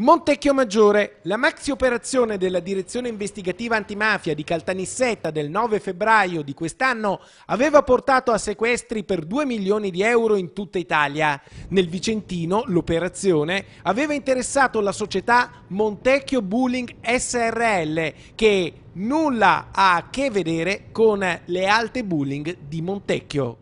Montecchio Maggiore, la maxi operazione della direzione investigativa antimafia di Caltanissetta del 9 febbraio di quest'anno aveva portato a sequestri per 2 milioni di euro in tutta Italia. Nel Vicentino l'operazione aveva interessato la società Montecchio Bulling SRL che nulla ha a che vedere con le alte bullying di Montecchio.